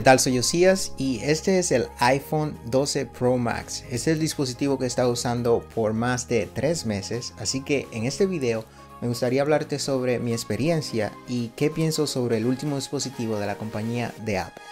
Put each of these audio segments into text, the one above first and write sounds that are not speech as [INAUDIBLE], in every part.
¿Qué tal? Soy Osías y este es el iPhone 12 Pro Max. Este es el dispositivo que he estado usando por más de tres meses, así que en este video me gustaría hablarte sobre mi experiencia y qué pienso sobre el último dispositivo de la compañía de Apple.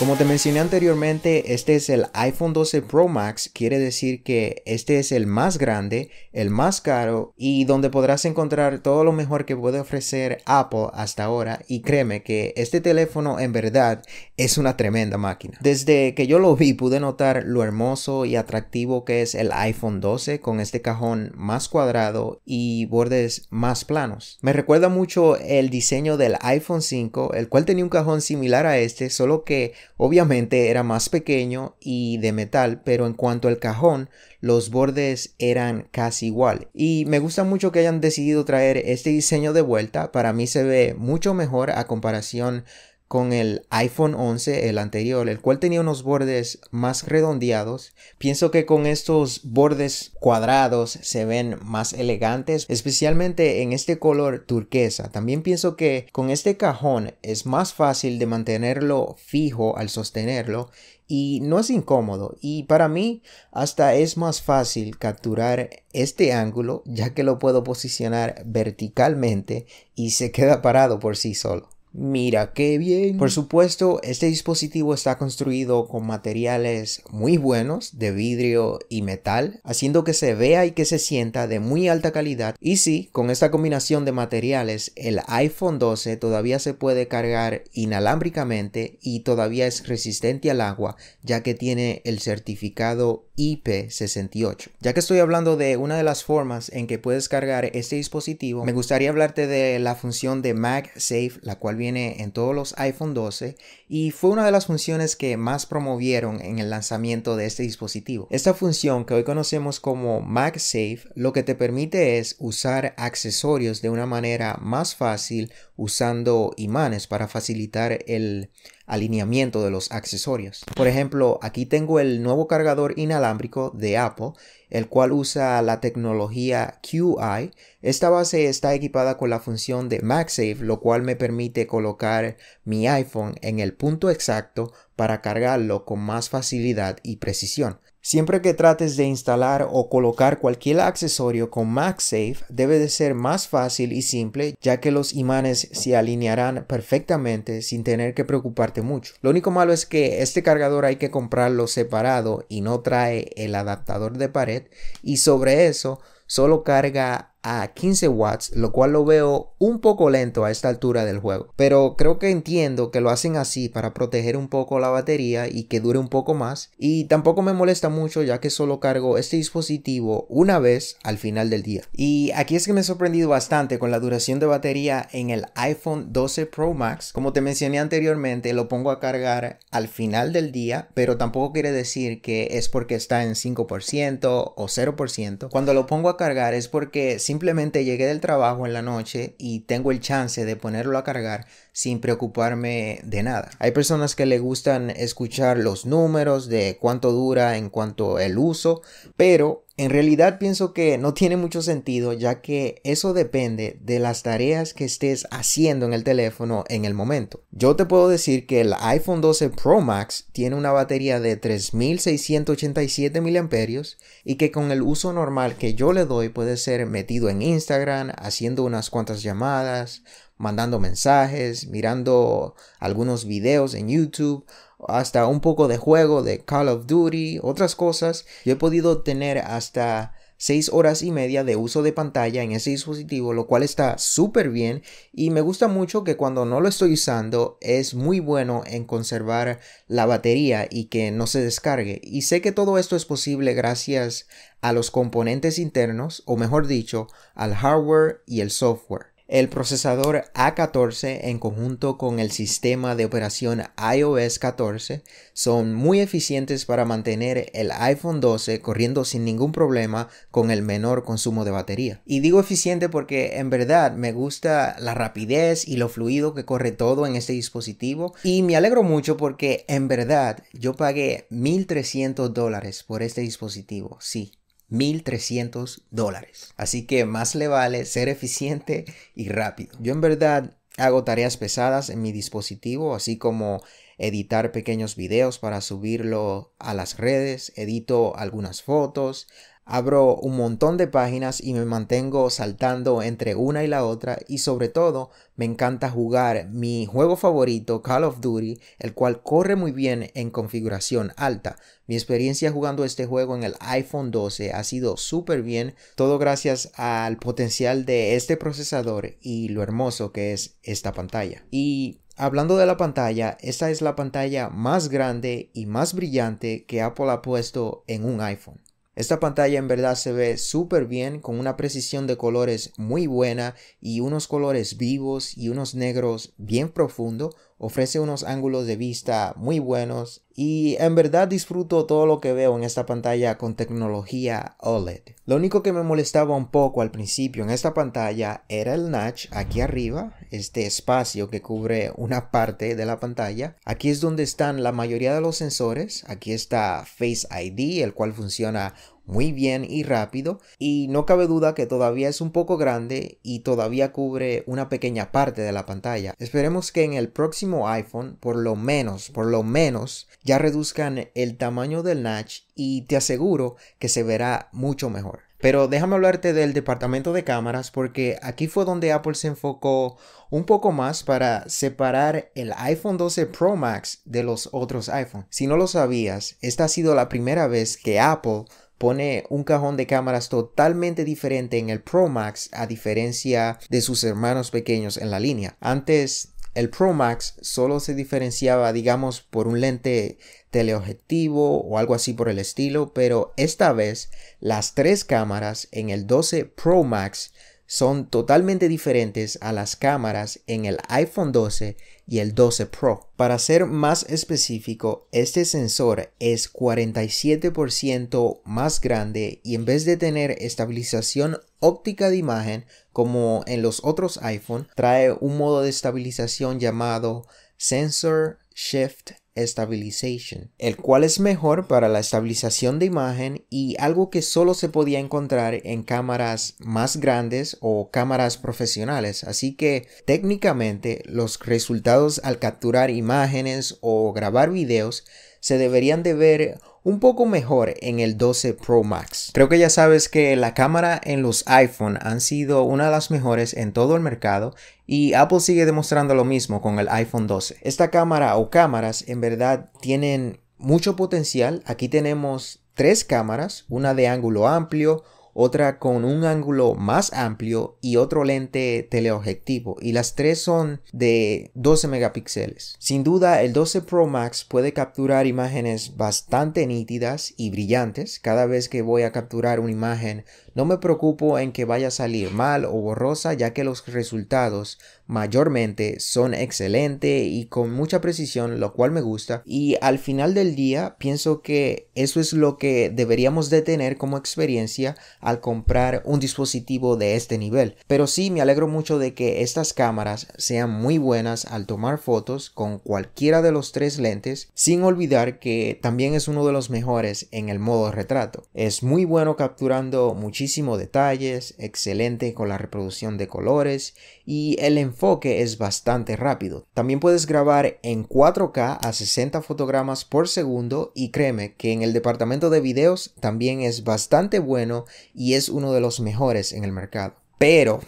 Como te mencioné anteriormente, este es el iPhone 12 Pro Max, quiere decir que este es el más grande, el más caro y donde podrás encontrar todo lo mejor que puede ofrecer Apple hasta ahora y créeme que este teléfono en verdad es una tremenda máquina. Desde que yo lo vi pude notar lo hermoso y atractivo que es el iPhone 12 con este cajón más cuadrado y bordes más planos. Me recuerda mucho el diseño del iPhone 5, el cual tenía un cajón similar a este, solo que Obviamente era más pequeño y de metal, pero en cuanto al cajón, los bordes eran casi igual. Y me gusta mucho que hayan decidido traer este diseño de vuelta, para mí se ve mucho mejor a comparación con el iPhone 11, el anterior, el cual tenía unos bordes más redondeados. Pienso que con estos bordes cuadrados se ven más elegantes, especialmente en este color turquesa. También pienso que con este cajón es más fácil de mantenerlo fijo al sostenerlo y no es incómodo y para mí hasta es más fácil capturar este ángulo ya que lo puedo posicionar verticalmente y se queda parado por sí solo. Mira qué bien. Por supuesto, este dispositivo está construido con materiales muy buenos de vidrio y metal, haciendo que se vea y que se sienta de muy alta calidad. Y sí, con esta combinación de materiales, el iPhone 12 todavía se puede cargar inalámbricamente y todavía es resistente al agua, ya que tiene el certificado IP68. Ya que estoy hablando de una de las formas en que puedes cargar este dispositivo, me gustaría hablarte de la función de MagSafe, la cual viene en todos los iPhone 12 y fue una de las funciones que más promovieron en el lanzamiento de este dispositivo. Esta función que hoy conocemos como MagSafe lo que te permite es usar accesorios de una manera más fácil usando imanes para facilitar el alineamiento de los accesorios. Por ejemplo, aquí tengo el nuevo cargador inalámbrico de Apple, el cual usa la tecnología QI. Esta base está equipada con la función de MagSafe, lo cual me permite colocar mi iPhone en el punto exacto para cargarlo con más facilidad y precisión. Siempre que trates de instalar o colocar cualquier accesorio con MagSafe debe de ser más fácil y simple ya que los imanes se alinearán perfectamente sin tener que preocuparte mucho. Lo único malo es que este cargador hay que comprarlo separado y no trae el adaptador de pared y sobre eso solo carga a 15 watts, lo cual lo veo un poco lento a esta altura del juego. Pero creo que entiendo que lo hacen así para proteger un poco la batería y que dure un poco más. Y tampoco me molesta mucho ya que solo cargo este dispositivo una vez al final del día. Y aquí es que me he sorprendido bastante con la duración de batería en el iPhone 12 Pro Max. Como te mencioné anteriormente, lo pongo a cargar al final del día, pero tampoco quiere decir que es porque está en 5% o 0%. Cuando lo pongo a cargar es porque simplemente llegué del trabajo en la noche y tengo el chance de ponerlo a cargar sin preocuparme de nada. Hay personas que le gustan escuchar los números de cuánto dura en cuanto el uso, pero en realidad pienso que no tiene mucho sentido ya que eso depende de las tareas que estés haciendo en el teléfono en el momento. Yo te puedo decir que el iPhone 12 Pro Max tiene una batería de 3687 mAh y que con el uso normal que yo le doy puede ser metido en Instagram, haciendo unas cuantas llamadas, mandando mensajes, mirando algunos videos en YouTube hasta un poco de juego de Call of Duty, otras cosas. Yo he podido tener hasta 6 horas y media de uso de pantalla en ese dispositivo, lo cual está súper bien y me gusta mucho que cuando no lo estoy usando es muy bueno en conservar la batería y que no se descargue. Y sé que todo esto es posible gracias a los componentes internos, o mejor dicho, al hardware y el software. El procesador A14 en conjunto con el sistema de operación iOS 14 son muy eficientes para mantener el iPhone 12 corriendo sin ningún problema con el menor consumo de batería. Y digo eficiente porque en verdad me gusta la rapidez y lo fluido que corre todo en este dispositivo y me alegro mucho porque en verdad yo pagué 1.300 dólares por este dispositivo, sí. 1.300 dólares. Así que más le vale ser eficiente y rápido. Yo en verdad hago tareas pesadas en mi dispositivo, así como editar pequeños videos para subirlo a las redes, edito algunas fotos, Abro un montón de páginas y me mantengo saltando entre una y la otra y sobre todo me encanta jugar mi juego favorito Call of Duty, el cual corre muy bien en configuración alta. Mi experiencia jugando este juego en el iPhone 12 ha sido súper bien, todo gracias al potencial de este procesador y lo hermoso que es esta pantalla. Y Hablando de la pantalla, esta es la pantalla más grande y más brillante que Apple ha puesto en un iPhone. Esta pantalla en verdad se ve súper bien con una precisión de colores muy buena y unos colores vivos y unos negros bien profundo ofrece unos ángulos de vista muy buenos y en verdad disfruto todo lo que veo en esta pantalla con tecnología OLED. Lo único que me molestaba un poco al principio en esta pantalla era el notch aquí arriba, este espacio que cubre una parte de la pantalla. Aquí es donde están la mayoría de los sensores, aquí está Face ID, el cual funciona muy bien y rápido y no cabe duda que todavía es un poco grande y todavía cubre una pequeña parte de la pantalla. Esperemos que en el próximo iPhone por lo menos, por lo menos ya reduzcan el tamaño del notch y te aseguro que se verá mucho mejor. Pero déjame hablarte del departamento de cámaras porque aquí fue donde Apple se enfocó un poco más para separar el iPhone 12 Pro Max de los otros iPhone. Si no lo sabías, esta ha sido la primera vez que Apple pone un cajón de cámaras totalmente diferente en el Pro Max a diferencia de sus hermanos pequeños en la línea. Antes el Pro Max solo se diferenciaba, digamos, por un lente teleobjetivo o algo así por el estilo, pero esta vez las tres cámaras en el 12 Pro Max son totalmente diferentes a las cámaras en el iPhone 12 y el 12 Pro. Para ser más específico, este sensor es 47% más grande y en vez de tener estabilización óptica de imagen como en los otros iPhone, trae un modo de estabilización llamado Sensor Shift Stabilization, el cual es mejor para la estabilización de imagen y algo que solo se podía encontrar en cámaras más grandes o cámaras profesionales. Así que técnicamente los resultados al capturar imágenes o grabar videos se deberían de ver un poco mejor en el 12 Pro Max. Creo que ya sabes que la cámara en los iPhone han sido una de las mejores en todo el mercado y Apple sigue demostrando lo mismo con el iPhone 12. Esta cámara o cámaras en verdad tienen mucho potencial. Aquí tenemos tres cámaras, una de ángulo amplio, otra con un ángulo más amplio y otro lente teleobjetivo y las tres son de 12 megapíxeles. Sin duda el 12 Pro Max puede capturar imágenes bastante nítidas y brillantes. Cada vez que voy a capturar una imagen no me preocupo en que vaya a salir mal o borrosa ya que los resultados mayormente son excelentes y con mucha precisión lo cual me gusta y al final del día pienso que eso es lo que deberíamos de tener como experiencia al comprar un dispositivo de este nivel. Pero sí me alegro mucho de que estas cámaras sean muy buenas al tomar fotos con cualquiera de los tres lentes, sin olvidar que también es uno de los mejores en el modo retrato. Es muy bueno capturando muchísimos detalles, excelente con la reproducción de colores y el enfoque es bastante rápido. También puedes grabar en 4K a 60 fotogramas por segundo y créeme que en el departamento de videos también es bastante bueno y es uno de los mejores en el mercado. Pero,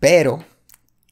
pero,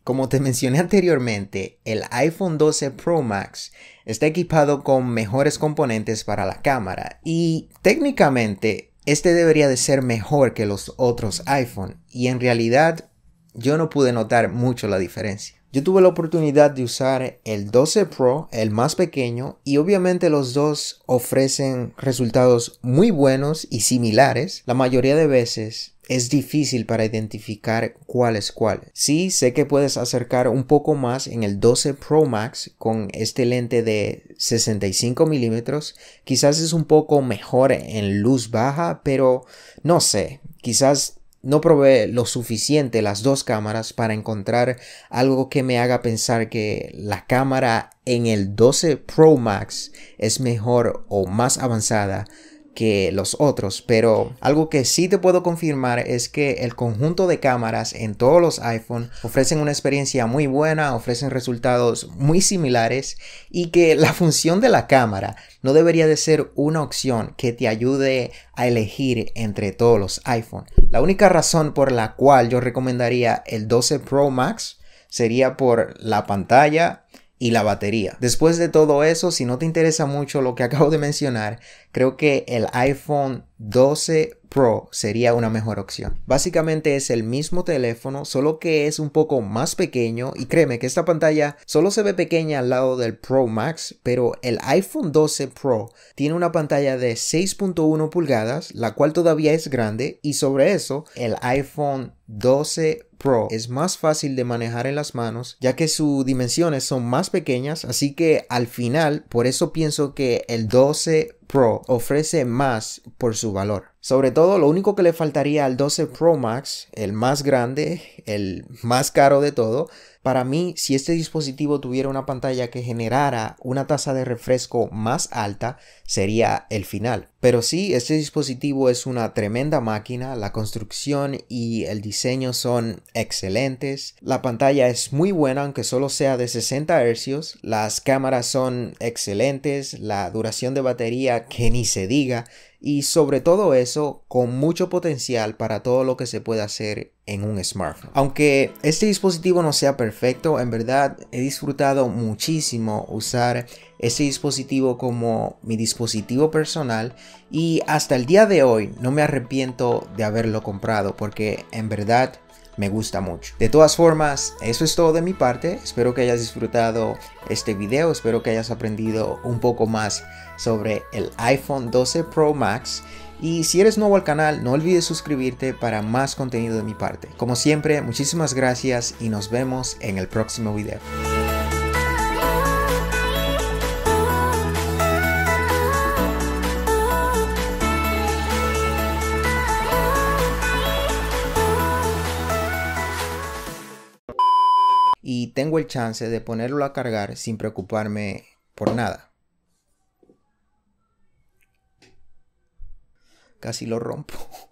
como te [LAUGHS] mencioné anteriormente, el iPhone 12 Pro Max está equipado con mejores componentes para la cámara y técnicamente este debería de ser mejor que los otros iPhone y en realidad yo no pude notar mucho la diferencia. Yo tuve la oportunidad de usar el 12 Pro, el más pequeño, y obviamente los dos ofrecen resultados muy buenos y similares. La mayoría de veces es difícil para identificar cuál es cuál. Sí, sé que puedes acercar un poco más en el 12 Pro Max con este lente de 65 milímetros. Quizás es un poco mejor en luz baja, pero no sé. Quizás no probé lo suficiente las dos cámaras para encontrar algo que me haga pensar que la cámara en el 12 Pro Max es mejor o más avanzada que los otros, pero algo que sí te puedo confirmar es que el conjunto de cámaras en todos los iPhone ofrecen una experiencia muy buena, ofrecen resultados muy similares y que la función de la cámara no debería de ser una opción que te ayude a elegir entre todos los iPhone. La única razón por la cual yo recomendaría el 12 Pro Max sería por la pantalla, y la batería. Después de todo eso, si no te interesa mucho lo que [LAUGHS] acabo de mencionar, creo que el iPhone 12 Pro sería una mejor opción. Básicamente es el mismo teléfono, solo que es un poco más pequeño y créeme que esta pantalla solo se ve pequeña al lado del Pro Max, pero el iPhone 12 Pro tiene una pantalla de 6.1 pulgadas, la cual todavía es grande y sobre eso el iPhone 12 Pro Pro es más fácil de manejar en las manos ya que sus dimensiones son más pequeñas, así que al final por eso pienso que el 12 Pro ofrece más por su valor. Sobre todo, lo único que le faltaría al 12 Pro Max, el más grande, el más caro de todo, para mí, si este dispositivo tuviera una pantalla que generara una tasa de refresco más alta, sería el final. Pero sí, este dispositivo es una tremenda máquina, la construcción y el diseño son excelentes, la pantalla es muy buena aunque solo sea de 60 hercios. las cámaras son excelentes, la duración de batería que ni se diga y sobre todo eso con mucho potencial para todo lo que se puede hacer en un smartphone. Aunque este dispositivo no sea perfecto, en verdad he disfrutado muchísimo usar este dispositivo como mi dispositivo personal y hasta el día de hoy no me arrepiento de haberlo comprado porque en verdad me gusta mucho. De todas formas, eso es todo de mi parte. Espero que hayas disfrutado este video, espero que hayas aprendido un poco más sobre el iPhone 12 Pro Max. Y si eres nuevo al canal, no olvides suscribirte para más contenido de mi parte. Como siempre, muchísimas gracias y nos vemos en el próximo video. tengo el chance de ponerlo a cargar sin preocuparme por nada. Casi lo rompo. [LAUGHS]